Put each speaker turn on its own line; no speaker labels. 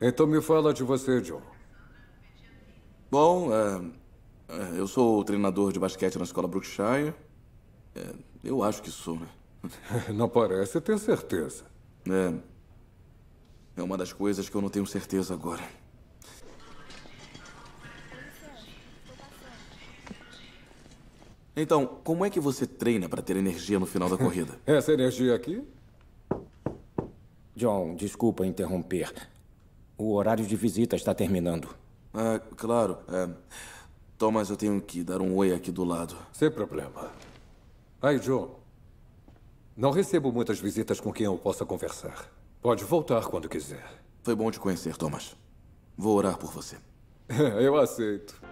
Então me fala de você, John. Bom,
é, é eu sou treinador de basquete na escola Brookshire. É, eu acho que sou, né? Não parece ter certeza. É. É uma das coisas que eu não tenho certeza agora. Então, como é que você treina para ter energia
no final da corrida? Essa
energia aqui?
John, desculpa interromper. O horário de visita está terminando. Ah, claro. É. Thomas, eu tenho que dar um oi aqui do lado. Sem problema. Aí, John.
Não recebo muitas visitas com quem eu possa conversar. Pode voltar quando quiser. Foi bom te conhecer, Thomas. Vou orar por você. eu aceito.